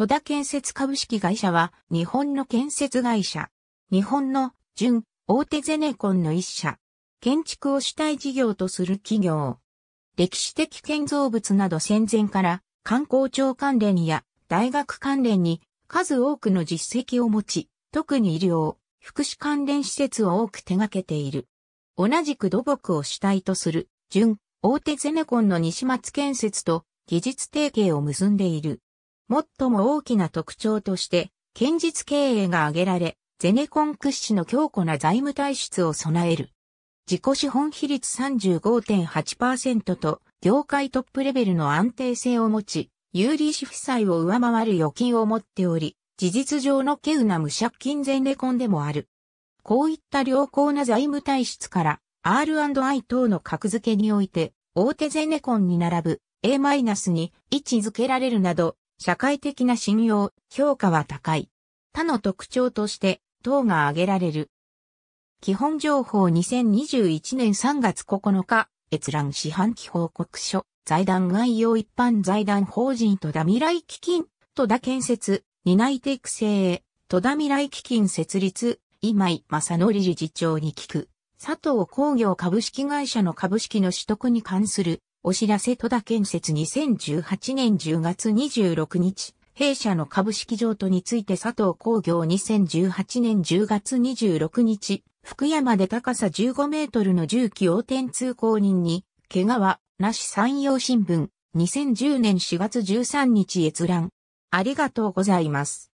戸田建設株式会社は、日本の建設会社。日本の、準、大手ゼネコンの一社。建築を主体事業とする企業。歴史的建造物など戦前から、観光庁関連や大学関連に数多くの実績を持ち、特に医療、福祉関連施設を多く手掛けている。同じく土木を主体とする、準、大手ゼネコンの西松建設と技術提携を結んでいる。最も大きな特徴として、堅実経営が挙げられ、ゼネコン屈指の強固な財務体質を備える。自己資本比率35.8%と、業界トップレベルの安定性を持ち、有利子負債を上回る預金を持っており、事実上の稀有な無借金ゼネコンでもある。こういった良好な財務体質から、R&I 等の格付けにおいて、大手ゼネコンに並ぶ A- マイナスに位置づけられるなど、社会的な信用、評価は高い。他の特徴として、等が挙げられる。基本情報2021年3月9日、閲覧市販機報告書、財団概要一般財団法人戸田未来基金、戸田建設、担い手育成、戸田未来基金設立、今井正則理事長に聞く、佐藤工業株式会社の株式の取得に関するお知らせ戸田建設2018年10月26日、弊社の株式譲渡について佐藤工業2018年10月26日、福山で高さ15メートルの重機横転通行人に、怪我は、なし山陽新聞、2010年4月13日閲覧。ありがとうございます。